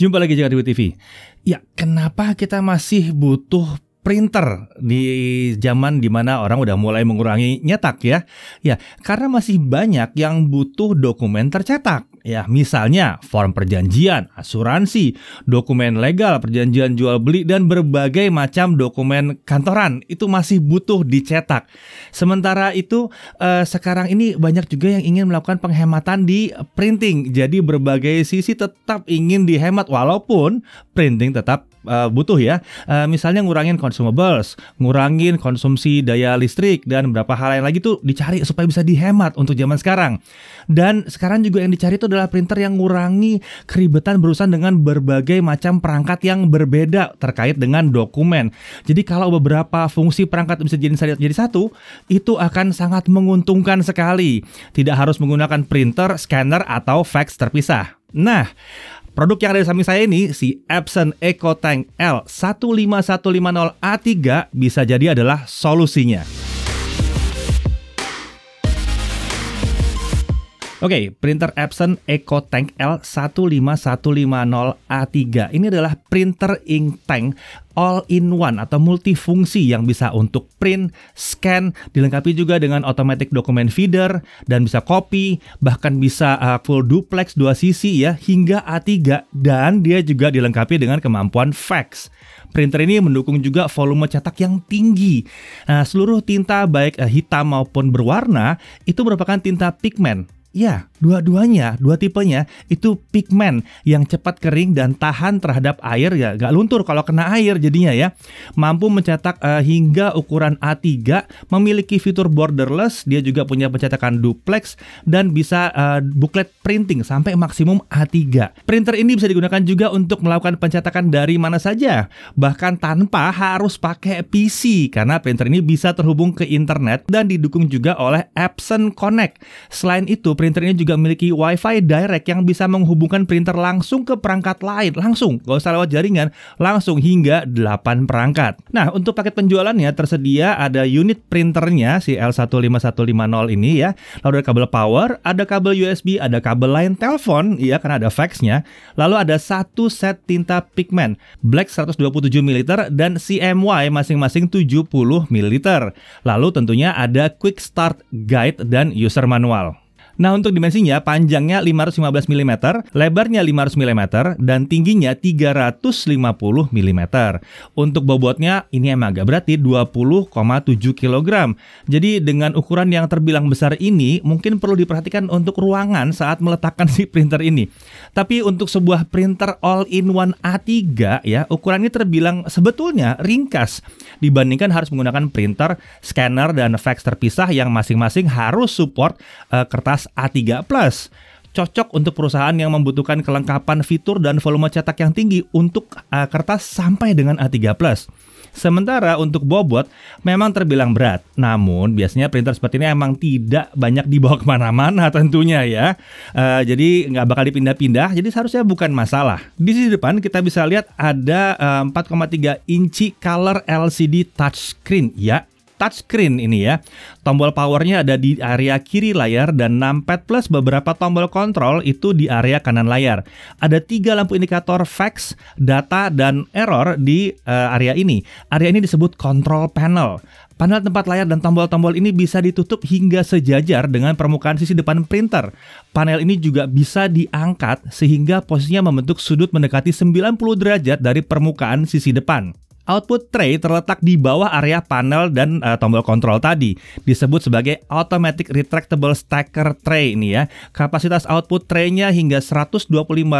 Jumpa lagi di Dewi TV. Ya, kenapa kita masih butuh printer di zaman dimana orang udah mulai mengurangi nyetak ya? Ya, karena masih banyak yang butuh dokumen tercetak ya misalnya form perjanjian, asuransi, dokumen legal, perjanjian jual beli dan berbagai macam dokumen kantoran itu masih butuh dicetak. Sementara itu eh, sekarang ini banyak juga yang ingin melakukan penghematan di printing. Jadi berbagai sisi tetap ingin dihemat walaupun printing tetap uh, butuh ya. Uh, misalnya ngurangin consumables, ngurangin konsumsi daya listrik dan berapa hal lain lagi tuh dicari supaya bisa dihemat untuk zaman sekarang. Dan sekarang juga yang dicari itu adalah printer yang ngurangi keribetan berurusan dengan berbagai macam perangkat yang berbeda terkait dengan dokumen. Jadi kalau beberapa fungsi perangkat bisa jadi jadi satu, itu akan sangat menguntungkan sekali. Tidak harus menggunakan printer, scanner atau fax terpisah. Nah, Produk yang ada di samping saya ini, si Epson EcoTank L15150A3 bisa jadi adalah solusinya. Oke, okay, printer Epson EcoTank L15150A3. Ini adalah printer ink tank all-in-one atau multifungsi yang bisa untuk print, scan, dilengkapi juga dengan automatic document feeder dan bisa copy, bahkan bisa uh, full duplex dua sisi ya hingga A3 dan dia juga dilengkapi dengan kemampuan fax. Printer ini mendukung juga volume cetak yang tinggi. Nah, seluruh tinta baik uh, hitam maupun berwarna itu merupakan tinta pigmen Ya, dua-duanya, dua tipenya itu pigmen yang cepat kering dan tahan terhadap air ya, gak luntur kalau kena air jadinya ya. Mampu mencetak uh, hingga ukuran A3, memiliki fitur borderless, dia juga punya pencetakan duplex dan bisa uh, booklet printing sampai maksimum A3. Printer ini bisa digunakan juga untuk melakukan pencetakan dari mana saja, bahkan tanpa harus pakai PC karena printer ini bisa terhubung ke internet dan didukung juga oleh Epson Connect. Selain itu, printer ini juga memiliki WiFi direct yang bisa menghubungkan printer langsung ke perangkat lain, langsung, gak usah lewat jaringan, langsung hingga 8 perangkat. Nah, untuk paket penjualannya tersedia ada unit printernya si L15150 ini ya, lalu ada kabel power, ada kabel USB, ada kabel lain telepon, ya karena ada faxnya, lalu ada satu set tinta pigment black 127 ml dan CMY masing-masing 70 ml. Lalu tentunya ada quick start guide dan user manual. Nah, untuk dimensinya panjangnya 515 mm, lebarnya 500 mm, dan tingginya 350 mm. Untuk bobotnya ini emang agak berarti 20,7 kg. Jadi dengan ukuran yang terbilang besar ini mungkin perlu diperhatikan untuk ruangan saat meletakkan si printer ini. Tapi untuk sebuah printer all-in-one A3 ya, ukuran terbilang sebetulnya ringkas dibandingkan harus menggunakan printer, scanner dan fax terpisah yang masing-masing harus support uh, kertas A3 Plus. Cocok untuk perusahaan yang membutuhkan kelengkapan fitur dan volume cetak yang tinggi untuk uh, kertas sampai dengan A3 Plus. Sementara untuk bobot memang terbilang berat, namun biasanya printer seperti ini emang tidak banyak dibawa kemana-mana tentunya ya. Uh, jadi nggak bakal dipindah-pindah, jadi seharusnya bukan masalah. Di sisi depan kita bisa lihat ada uh, eh, 4,3 inci color LCD touchscreen. Ya, touchscreen ini ya. Tombol powernya ada di area kiri layar dan numpad plus beberapa tombol kontrol itu di area kanan layar. Ada tiga lampu indikator fax, data, dan error di uh, area ini. Area ini disebut control panel. Panel tempat layar dan tombol-tombol ini bisa ditutup hingga sejajar dengan permukaan sisi depan printer. Panel ini juga bisa diangkat sehingga posisinya membentuk sudut mendekati 90 derajat dari permukaan sisi depan. Output tray terletak di bawah area panel dan uh, tombol kontrol tadi. Disebut sebagai automatic retractable stacker tray ini ya. Kapasitas output traynya hingga 125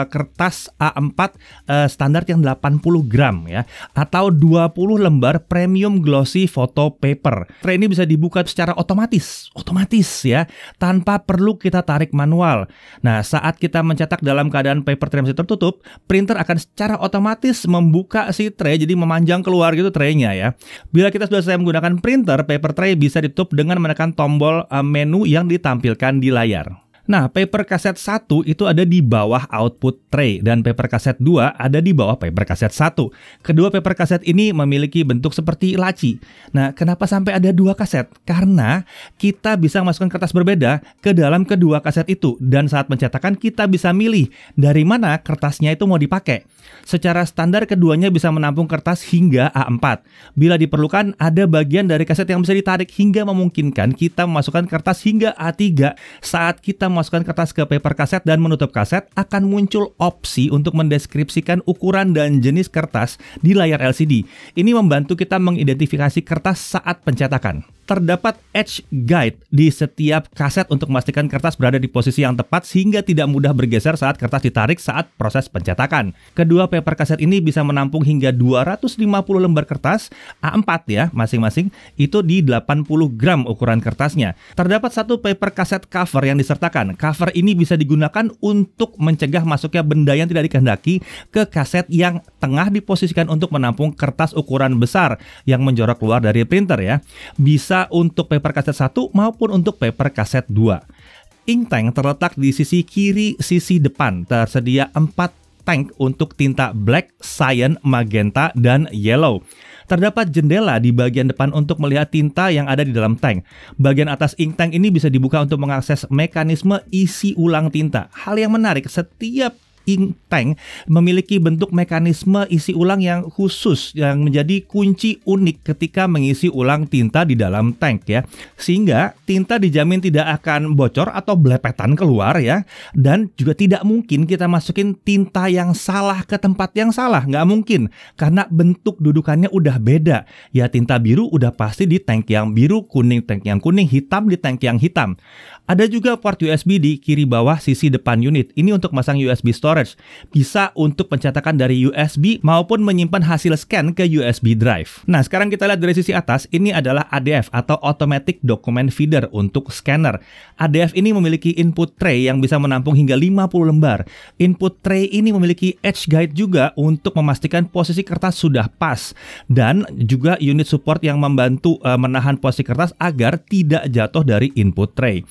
kertas A4 uh, eh, standar yang 80 gram ya atau 20 lembar premium glossy photo paper. Tray ini bisa dibuka secara otomatis, otomatis ya, tanpa perlu kita tarik manual. Nah, saat kita mencetak dalam keadaan paper tray masih tertutup, printer akan secara otomatis membuka si tray jadi memanjang yang keluar gitu traynya ya. Bila kita sudah selesai menggunakan printer, paper tray bisa ditutup dengan menekan tombol eh, menu yang ditampilkan di layar. Nah, paper kaset 1 itu ada di bawah output tray dan paper kaset 2 ada di bawah paper kaset 1. Kedua paper kaset ini memiliki bentuk seperti laci. Nah, kenapa sampai ada dua kaset? Karena kita bisa masukkan kertas berbeda ke dalam kedua kaset itu dan saat pencetakan kita bisa milih dari mana kertasnya itu mau dipakai. Secara standar keduanya bisa menampung kertas hingga A4. Bila diperlukan ada bagian dari kaset yang bisa ditarik hingga memungkinkan kita memasukkan kertas hingga A3 saat kita memasukkan kertas ke paper kaset dan menutup kaset, akan muncul opsi untuk mendeskripsikan ukuran dan jenis kertas di layar LCD. Ini membantu kita mengidentifikasi kertas saat pencetakan. Terdapat edge guide di setiap kaset untuk memastikan kertas berada di posisi yang tepat sehingga tidak mudah bergeser saat kertas ditarik saat proses pencetakan. Kedua paper kaset ini bisa menampung hingga 250 lembar kertas A4 ya masing-masing itu di 80 gram ukuran kertasnya. Terdapat satu paper kaset cover yang disertakan. Cover ini bisa digunakan untuk mencegah masuknya benda yang tidak dikehendaki ke kaset yang tengah diposisikan untuk menampung kertas ukuran besar yang menjorok keluar dari printer ya. Bisa untuk paper kaset 1 maupun untuk paper kaset 2. Ink tank terletak di sisi kiri sisi depan. Tersedia 4 tank untuk tinta black, cyan, magenta, dan yellow. Terdapat jendela di bagian depan untuk melihat tinta yang ada di dalam tank. Bagian atas ink tank ini bisa dibuka untuk mengakses mekanisme isi ulang tinta. Hal yang menarik, setiap think tank memiliki bentuk mekanisme isi ulang yang khusus yang menjadi kunci unik ketika mengisi ulang tinta di dalam tank ya. Sehingga tinta dijamin tidak akan bocor atau belepetan keluar ya dan juga tidak mungkin kita masukin tinta yang salah ke tempat yang salah, nggak mungkin karena bentuk dudukannya udah beda. Ya tinta biru udah pasti di tank yang biru, kuning tank yang kuning, hitam di tank yang hitam. Ada juga port USB di kiri bawah sisi depan unit. Ini untuk masang USB storage storage, bisa untuk pencetakan dari USB maupun menyimpan hasil scan ke USB drive. Nah, sekarang kita lihat dari sisi atas, ini adalah ADF atau Automatic Document Feeder untuk scanner. ADF ini memiliki input tray yang bisa menampung hingga 50 lembar. Input tray ini memiliki edge guide juga untuk memastikan posisi kertas sudah pas dan juga unit support yang membantu uh, menahan posisi kertas agar tidak jatuh dari input tray.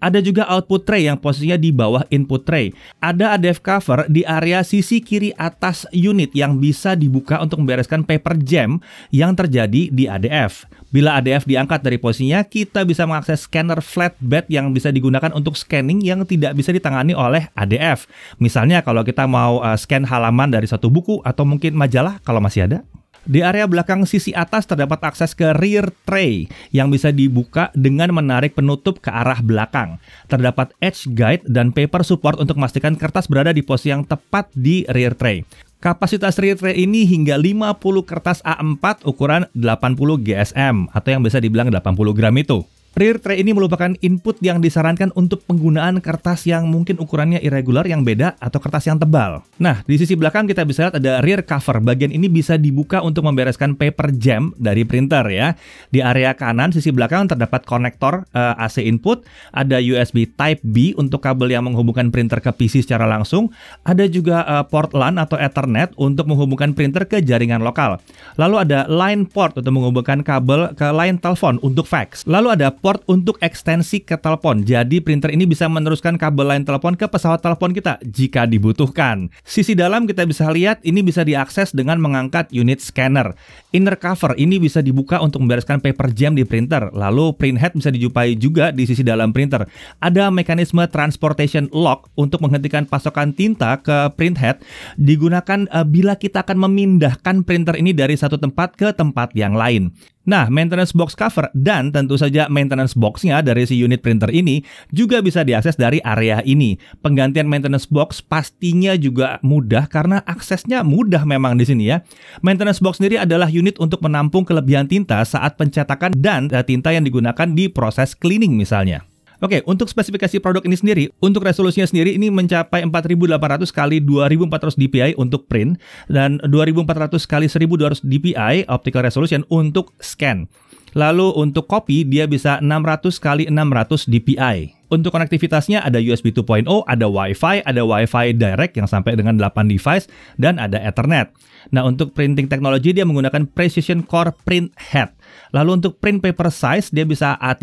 Ada juga output tray yang posisinya di bawah input tray. Ada ADF cover di area sisi kiri atas unit yang bisa dibuka untuk membereskan paper jam yang terjadi di ADF. Bila ADF diangkat dari posisinya, kita bisa mengakses scanner flatbed yang bisa digunakan untuk scanning yang tidak bisa ditangani oleh ADF. Misalnya kalau kita mau eh, scan halaman dari satu buku atau mungkin majalah kalau masih ada. Di area belakang sisi atas terdapat akses ke rear tray yang bisa dibuka dengan menarik penutup ke arah belakang. Terdapat edge guide dan paper support untuk memastikan kertas berada di posisi yang tepat di rear tray. Kapasitas rear tray ini hingga 50 kertas A4 ukuran 80 GSM atau yang bisa dibilang 80 gram itu. Rear tray ini merupakan input yang disarankan untuk penggunaan kertas yang mungkin ukurannya irregular yang beda atau kertas yang tebal. Nah, di sisi belakang kita bisa lihat ada rear cover. Bagian ini bisa dibuka untuk membereskan paper jam dari printer ya. Di area kanan sisi belakang terdapat konektor uh, eh, AC input, ada USB Type B untuk kabel yang menghubungkan printer ke PC secara langsung, ada juga uh, port LAN atau Ethernet untuk menghubungkan printer ke jaringan lokal. Lalu ada line port untuk menghubungkan kabel ke line telepon untuk fax. Lalu ada support untuk ekstensi ke telepon. Jadi printer ini bisa meneruskan kabel lain telepon ke pesawat telepon kita jika dibutuhkan. Sisi dalam kita bisa lihat ini bisa diakses dengan mengangkat unit scanner. Inner cover ini bisa dibuka untuk membereskan paper jam di printer. Lalu print head bisa dijumpai juga di sisi dalam printer. Ada mekanisme transportation lock untuk menghentikan pasokan tinta ke print head digunakan eh, bila kita akan memindahkan printer ini dari satu tempat ke tempat yang lain. Nah, maintenance box cover dan tentu saja maintenance boxnya dari si unit printer ini juga bisa diakses dari area ini. Penggantian maintenance box pastinya juga mudah karena aksesnya mudah memang di sini ya. Maintenance box sendiri adalah unit untuk menampung kelebihan tinta saat pencetakan dan tinta yang digunakan di proses cleaning misalnya. Oke, untuk spesifikasi produk ini sendiri, untuk resolusinya sendiri ini mencapai 4800 kali 2400 dpi untuk print dan 2400 kali 1200 dpi optical resolution untuk scan. Lalu untuk copy dia bisa 600 kali 600 dpi. Untuk konektivitasnya ada USB 2.0, ada Wi-Fi, ada Wi-Fi direct yang sampai dengan 8 device dan ada Ethernet. Nah, untuk printing technology dia menggunakan Precision Core Print Head. Lalu untuk print paper size dia bisa A3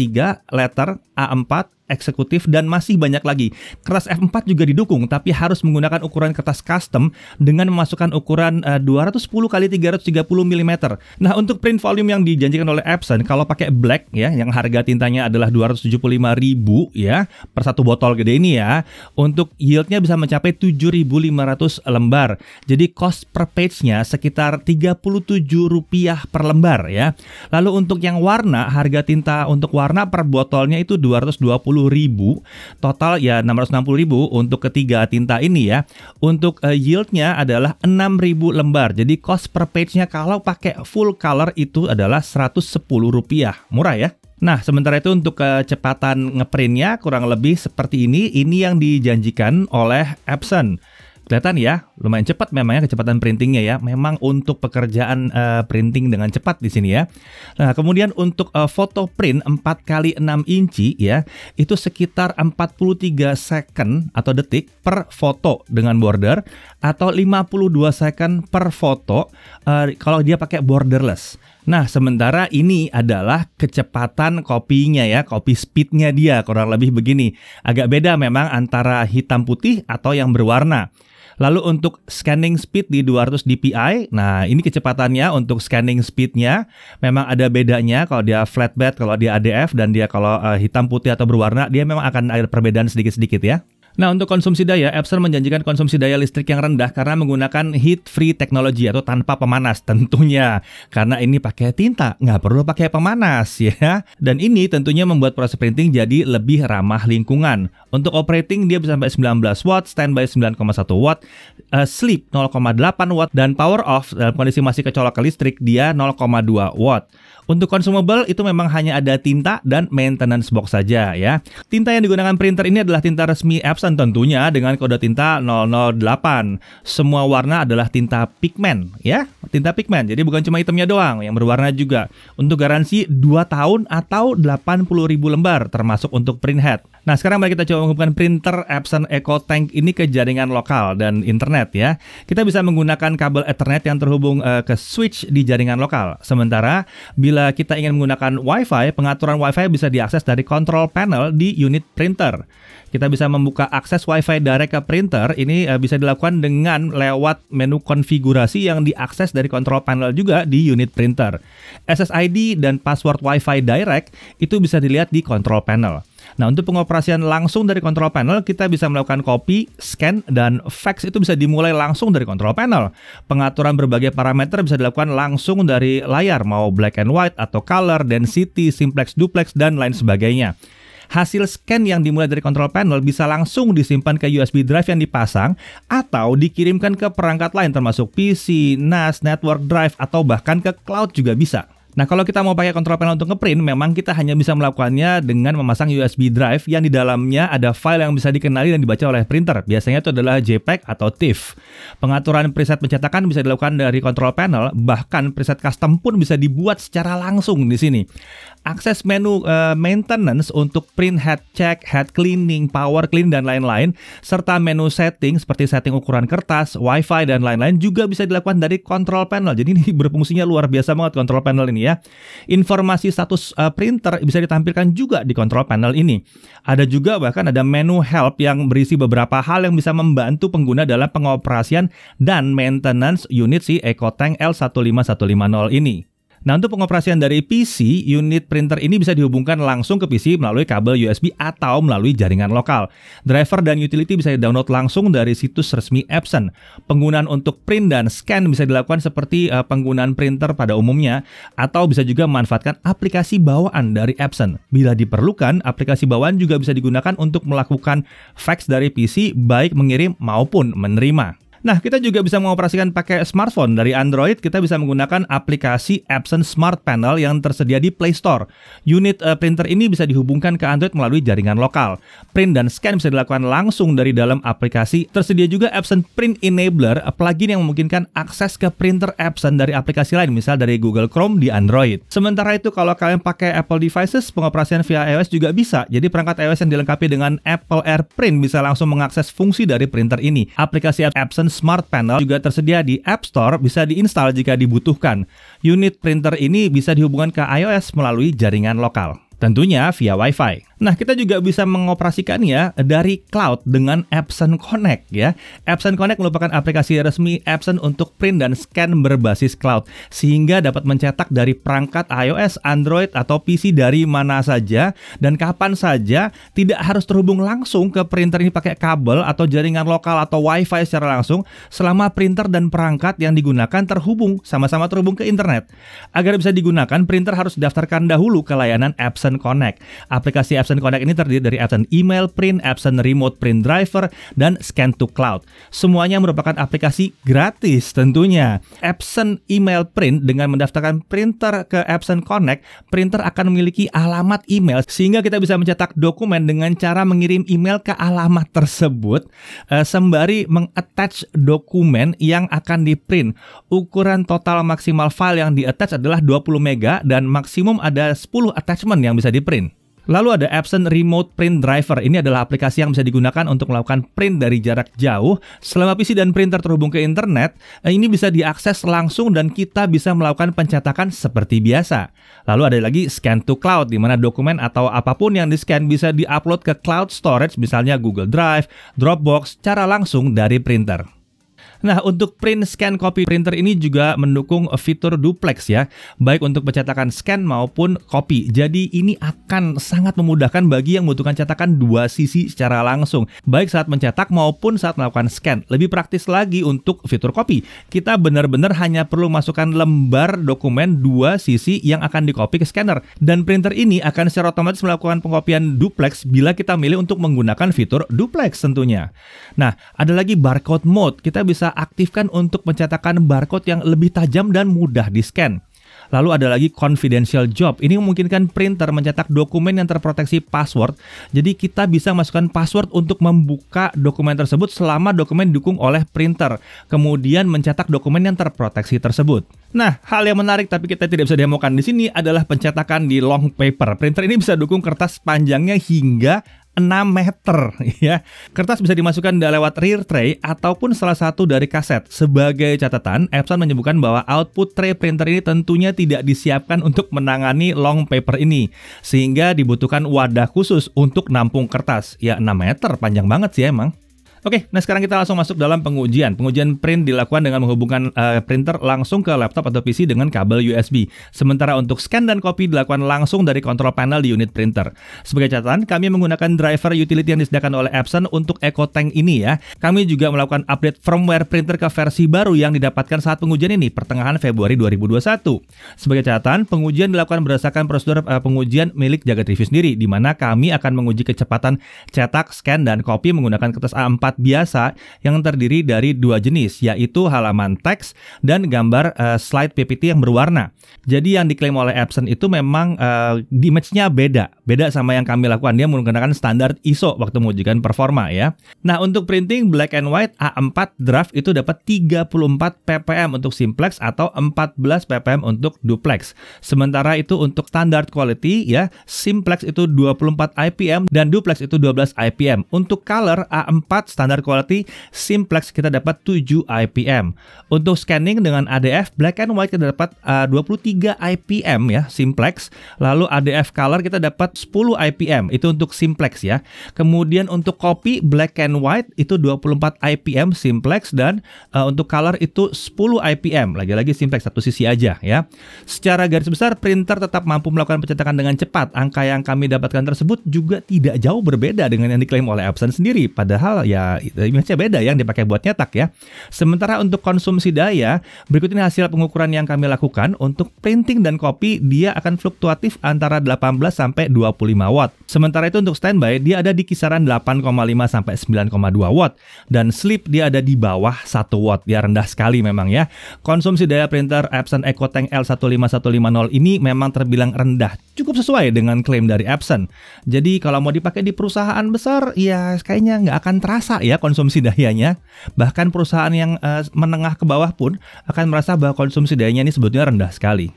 letter, A4, eksekutif dan masih banyak lagi. Kertas F4 juga didukung tapi harus menggunakan ukuran kertas custom dengan memasukkan ukuran eh, uh, 210 kali 330 mm. Nah, untuk print volume yang dijanjikan oleh Epson kalau pakai black ya yang harga tintanya adalah 275.000 ya per satu botol gede ini ya. Untuk yieldnya bisa mencapai 7.500 lembar. Jadi cost per page-nya sekitar 37 rupiah per lembar ya. Lalu untuk yang warna harga tinta untuk warna per botolnya itu 220 ribu total ya enam enam ratus puluh ribu untuk ketiga tinta ini ya untuk uh, yieldnya adalah enam 6000 lembar jadi cost per page-nya kalau pakai full color itu adalah seratus sepuluh rupiah murah ya Nah, sementara itu untuk kecepatan ngeprintnya kurang lebih seperti ini. Ini yang dijanjikan oleh Epson kelihatan ya lumayan cepat memangnya kecepatan printingnya ya memang untuk pekerjaan uh, printing dengan cepat di sini ya nah kemudian untuk uh, foto print 4 kali 6 inci ya itu sekitar 43 second atau detik per foto dengan border atau 52 second per foto uh, kalau dia pakai borderless Nah, sementara ini adalah kecepatan kopinya ya, kopi speednya dia kurang lebih begini. Agak beda memang antara hitam putih atau yang berwarna. Lalu untuk scanning speed di 200 dpi, nah ini kecepatannya untuk scanning speednya memang ada bedanya kalau dia flatbed, kalau dia ADF dan dia kalau eh, hitam putih atau berwarna dia memang akan ada perbedaan sedikit-sedikit ya. Nah, untuk konsumsi daya, Epson menjanjikan konsumsi daya listrik yang rendah karena menggunakan heat-free technology atau tanpa pemanas tentunya. Karena ini pakai tinta, nggak perlu pakai pemanas ya. Dan ini tentunya membuat proses printing jadi lebih ramah lingkungan. Untuk operating dia bisa sampai 19 watt, standby 9,1 watt, eh, sleep 0,8 watt, dan power off dalam kondisi masih kecolok ke listrik dia 0,2 watt. Untuk consumable itu memang hanya ada tinta dan maintenance box saja ya. Tinta yang digunakan printer ini adalah tinta resmi Epson Epson tentunya dengan kode tinta 008. Semua warna adalah tinta pigmen ya, tinta pigmen. Jadi bukan cuma itemnya doang yang berwarna juga. Untuk garansi 2 tahun atau 80.000 lembar termasuk untuk print head. Nah, sekarang mari kita coba menghubungkan printer Epson Tank ini ke jaringan lokal dan internet ya. Kita bisa menggunakan kabel Ethernet yang terhubung uh, ke switch di jaringan lokal. Sementara bila kita ingin menggunakan Wi-Fi, pengaturan Wi-Fi bisa diakses dari control panel di unit printer. Kita bisa membuka akses WiFi direct ke printer ini uh, bisa dilakukan dengan lewat menu konfigurasi yang diakses dari control panel juga di unit printer. SSID dan password WiFi direct itu bisa dilihat di control panel. Nah, untuk pengoperasian langsung dari control panel, kita bisa melakukan copy, scan, dan fax itu bisa dimulai langsung dari control panel. Pengaturan berbagai parameter bisa dilakukan langsung dari layar, mau black and white atau color, density, simplex, duplex, dan lain sebagainya hasil scan yang dimulai dari kontrol panel bisa langsung disimpan ke USB drive yang dipasang atau dikirimkan ke perangkat lain termasuk PC, NAS, network drive, atau bahkan ke cloud juga bisa. Nah, kalau kita mau pakai kontrol panel untuk ngeprint, memang kita hanya bisa melakukannya dengan memasang USB drive yang di dalamnya ada file yang bisa dikenali dan dibaca oleh printer. Biasanya itu adalah JPEG atau TIFF. Pengaturan preset pencetakan bisa dilakukan dari kontrol panel, bahkan preset custom pun bisa dibuat secara langsung di sini. Akses menu uh, maintenance untuk print head check, head cleaning, power clean dan lain-lain serta menu setting seperti setting ukuran kertas, wifi dan lain-lain juga bisa dilakukan dari kontrol panel. Jadi ini berfungsinya luar biasa banget kontrol panel ini ya ya. Informasi status uh, printer bisa ditampilkan juga di kontrol panel ini. Ada juga bahkan ada menu help yang berisi beberapa hal yang bisa membantu pengguna dalam pengoperasian dan maintenance unit si EcoTank L15150 ini. Nah, untuk pengoperasian dari PC, unit printer ini bisa dihubungkan langsung ke PC melalui kabel USB atau melalui jaringan lokal. Driver dan utility bisa di-download langsung dari situs resmi Epson. Penggunaan untuk print dan scan bisa dilakukan seperti uh, penggunaan printer pada umumnya atau bisa juga memanfaatkan aplikasi bawaan dari Epson. Bila diperlukan, aplikasi bawaan juga bisa digunakan untuk melakukan fax dari PC baik mengirim maupun menerima. Nah, kita juga bisa mengoperasikan pakai smartphone. Dari Android, kita bisa menggunakan aplikasi Epson Smart Panel yang tersedia di Play Store. Unit uh, printer ini bisa dihubungkan ke Android melalui jaringan lokal. Print dan scan bisa dilakukan langsung dari dalam aplikasi. Tersedia juga Epson Print Enabler, eh, plugin yang memungkinkan akses ke printer Epson dari aplikasi lain, misal dari Google Chrome di Android. Sementara itu, kalau kalian pakai Apple devices, pengoperasian via iOS juga bisa. Jadi perangkat iOS yang dilengkapi dengan Apple AirPrint bisa langsung mengakses fungsi dari printer ini. Aplikasi Epson Smart Panel juga tersedia di App Store, bisa diinstal jika dibutuhkan. Unit printer ini bisa dihubungkan ke iOS melalui jaringan lokal, tentunya via Wi-Fi. Nah, kita juga bisa mengoperasikannya dari cloud dengan Epson Connect ya. Epson Connect merupakan aplikasi resmi Epson untuk print dan scan berbasis cloud sehingga dapat mencetak dari perangkat iOS, Android atau PC dari mana saja dan kapan saja, tidak harus terhubung langsung ke printer ini pakai kabel atau jaringan lokal atau WiFi secara langsung selama printer dan perangkat yang digunakan terhubung sama-sama terhubung ke internet. Agar bisa digunakan, printer harus daftarkan dahulu ke layanan Epson Connect. Aplikasi Epson Absent Connect ini terdiri dari Absent Email Print, Epson Remote Print Driver, dan Scan to Cloud. Semuanya merupakan aplikasi gratis tentunya. Epson Email Print dengan mendaftarkan printer ke Epson Connect, printer akan memiliki alamat email sehingga kita bisa mencetak dokumen dengan cara mengirim email ke alamat tersebut eh, sembari mengattach dokumen yang akan diprint. Ukuran total maksimal file yang di-attach adalah 20 mega dan maksimum ada 10 attachment yang bisa diprint. Lalu ada Epson Remote Print Driver. Ini adalah aplikasi yang bisa digunakan untuk melakukan print dari jarak jauh. Selama PC dan printer terhubung ke internet, eh, ini bisa diakses langsung dan kita bisa melakukan pencetakan seperti biasa. Lalu ada lagi Scan to Cloud, di mana dokumen atau apapun yang di-scan bisa di-upload ke cloud storage, misalnya Google Drive, Dropbox, secara langsung dari printer. Nah, untuk print scan copy printer ini juga mendukung fitur duplex ya, baik untuk pencetakan scan maupun copy. Jadi ini akan sangat memudahkan bagi yang membutuhkan cetakan dua sisi secara langsung, baik saat mencetak maupun saat melakukan scan. Lebih praktis lagi untuk fitur copy. Kita benar-benar hanya perlu masukkan lembar dokumen dua sisi yang akan dikopi ke scanner dan printer ini akan secara otomatis melakukan pengkopian duplex bila kita milih untuk menggunakan fitur duplex tentunya. Nah, ada lagi barcode mode. Kita bisa aktifkan untuk mencetakkan barcode yang lebih tajam dan mudah di-scan. Lalu ada lagi confidential job. Ini memungkinkan printer mencetak dokumen yang terproteksi password. Jadi kita bisa masukkan password untuk membuka dokumen tersebut selama dokumen didukung oleh printer. Kemudian mencetak dokumen yang terproteksi tersebut. Nah, hal yang menarik tapi kita tidak bisa demokan di sini adalah pencetakan di long paper. Printer ini bisa dukung kertas panjangnya hingga 6 meter ya. Kertas bisa dimasukkan lewat rear tray ataupun salah satu dari kaset. Sebagai catatan, Epson menyebutkan bahwa output tray printer ini tentunya tidak disiapkan untuk menangani long paper ini sehingga dibutuhkan wadah khusus untuk nampung kertas. Ya 6 meter panjang banget sih emang. Oke, nah sekarang kita langsung masuk dalam pengujian. Pengujian print dilakukan dengan menghubungkan uh, printer langsung ke laptop atau PC dengan kabel USB. Sementara untuk scan dan copy dilakukan langsung dari kontrol panel di unit printer. Sebagai catatan, kami menggunakan driver utility yang disediakan oleh Epson untuk EcoTank ini ya. Kami juga melakukan update firmware printer ke versi baru yang didapatkan saat pengujian ini, pertengahan Februari 2021. Sebagai catatan, pengujian dilakukan berdasarkan prosedur uh, pengujian milik Jagat Review sendiri, di mana kami akan menguji kecepatan cetak, scan, dan copy menggunakan kertas A4 format biasa yang terdiri dari dua jenis, yaitu halaman teks dan gambar uh, slide PPT yang berwarna. Jadi yang diklaim oleh Epson itu memang uh, image-nya beda, beda sama yang kami lakukan. Dia menggunakan standar ISO waktu mengujikan performa ya. Nah, untuk printing black and white A4 draft itu dapat 34 ppm untuk simplex atau 14 ppm untuk duplex. Sementara itu untuk standar quality ya, simplex itu 24 IPM dan duplex itu 12 IPM. Untuk color A4 standar standar quality simplex kita dapat 7 IPM. Untuk scanning dengan ADF black and white kita dapat uh, 23 IPM ya simplex. Lalu ADF color kita dapat 10 IPM. Itu untuk simplex ya. Kemudian untuk copy black and white itu 24 IPM simplex dan uh, untuk color itu 10 IPM. Lagi-lagi simplex satu sisi aja ya. Secara garis besar printer tetap mampu melakukan pencetakan dengan cepat. Angka yang kami dapatkan tersebut juga tidak jauh berbeda dengan yang diklaim oleh Epson sendiri. Padahal ya ya beda yang dipakai buat nyetak ya. Sementara untuk konsumsi daya, berikut ini hasil pengukuran yang kami lakukan untuk printing dan copy dia akan fluktuatif antara 18 sampai 25 watt. Sementara itu untuk standby dia ada di kisaran 8,5 sampai 9,2 watt dan sleep dia ada di bawah 1 watt. Ya rendah sekali memang ya. Konsumsi daya printer Epson EcoTank L15150 ini memang terbilang rendah. Cukup sesuai dengan klaim dari Epson. Jadi kalau mau dipakai di perusahaan besar ya kayaknya nggak akan terasa terasa ya konsumsi dayanya. Bahkan perusahaan yang uh, menengah ke bawah pun akan merasa bahwa konsumsi dayanya ini sebetulnya rendah sekali.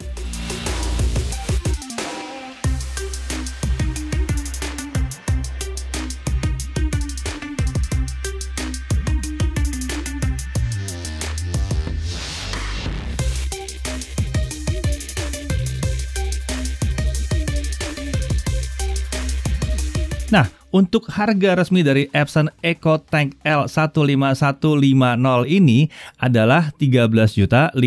Nah, untuk harga resmi dari Epson Eco Tank L15150 ini adalah 13.500.000.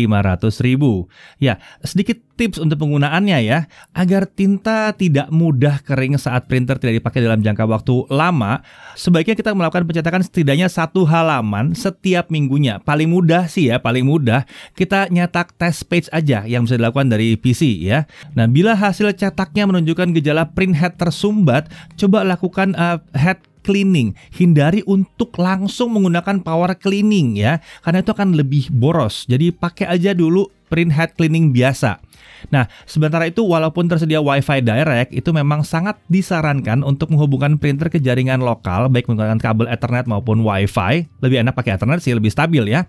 Ya, sedikit tips untuk penggunaannya ya. Agar tinta tidak mudah kering saat printer tidak dipakai dalam jangka waktu lama, sebaiknya kita melakukan pencetakan setidaknya satu halaman setiap minggunya. Paling mudah sih ya, paling mudah kita nyetak test page aja yang bisa dilakukan dari PC ya. Nah, bila hasil cetaknya menunjukkan gejala print head tersumbat, coba lakukan uh, head cleaning. Hindari untuk langsung menggunakan power cleaning ya, karena itu akan lebih boros. Jadi pakai aja dulu print head cleaning biasa. Nah, sementara itu walaupun tersedia WiFi direct, itu memang sangat disarankan untuk menghubungkan printer ke jaringan lokal baik menggunakan kabel Ethernet maupun WiFi. Lebih enak pakai Ethernet sih, lebih stabil ya.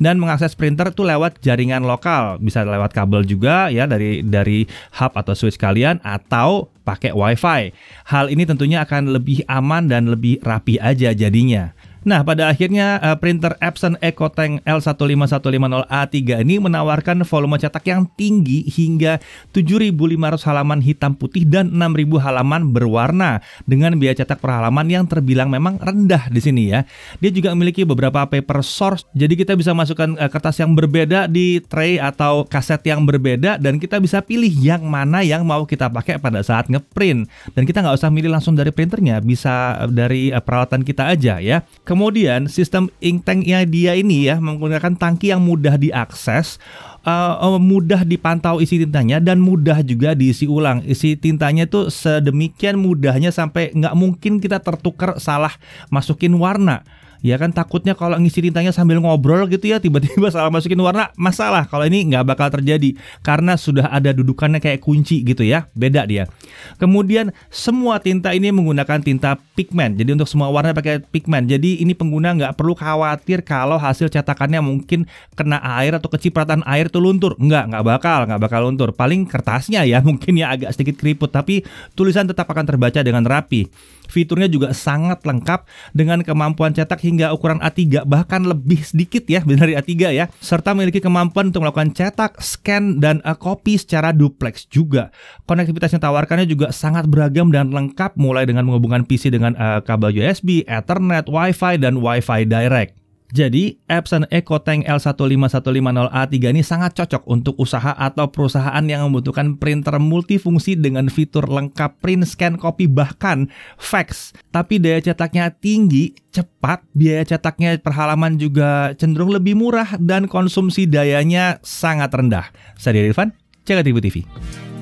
Dan mengakses printer itu lewat jaringan lokal, bisa lewat kabel juga ya dari dari hub atau switch kalian atau pakai WiFi. Hal ini tentunya akan lebih aman dan lebih rapi aja jadinya. Nah, pada akhirnya uh, printer Epson EcoTank L15150A3 ini menawarkan volume cetak yang tinggi hingga 7.500 halaman hitam putih dan 6.000 halaman berwarna dengan biaya cetak per halaman yang terbilang memang rendah di sini ya. Dia juga memiliki beberapa paper source, jadi kita bisa masukkan uh, kertas yang berbeda di tray atau kaset yang berbeda dan kita bisa pilih yang mana yang mau kita pakai pada saat ngeprint. Dan kita nggak usah milih langsung dari printernya, bisa eh, dari uh, peralatan kita aja ya. Kemudian sistem ink tanknya dia ini ya menggunakan tangki yang mudah diakses, uh, mudah dipantau isi tintanya dan mudah juga diisi ulang. Isi tintanya itu sedemikian mudahnya sampai nggak mungkin kita tertukar salah masukin warna ya kan takutnya kalau ngisi tintanya sambil ngobrol gitu ya tiba-tiba salah masukin warna masalah kalau ini nggak bakal terjadi karena sudah ada dudukannya kayak kunci gitu ya beda dia kemudian semua tinta ini menggunakan tinta pigmen jadi untuk semua warna pakai pigmen jadi ini pengguna nggak perlu khawatir kalau hasil cetakannya mungkin kena air atau kecipratan air itu luntur nggak nggak bakal nggak bakal luntur paling kertasnya ya mungkin ya agak sedikit keriput tapi tulisan tetap akan terbaca dengan rapi Fiturnya juga sangat lengkap dengan kemampuan cetak hingga ukuran A3 bahkan lebih sedikit ya dari A3 ya serta memiliki kemampuan untuk melakukan cetak, scan dan eh, copy secara duplex juga. Konektivitas yang tawarkannya juga sangat beragam dan lengkap mulai dengan menghubungkan PC dengan uh, kabel USB, Ethernet, Wi-Fi dan Wi-Fi Direct. Jadi, Epson EcoTank L15150A3 ini sangat cocok untuk usaha atau perusahaan yang membutuhkan printer multifungsi dengan fitur lengkap print, scan, copy, bahkan fax. Tapi daya cetaknya tinggi, cepat, biaya cetaknya per halaman juga cenderung lebih murah, dan konsumsi dayanya sangat rendah. Saya Irfan, Jaga Ibu TV.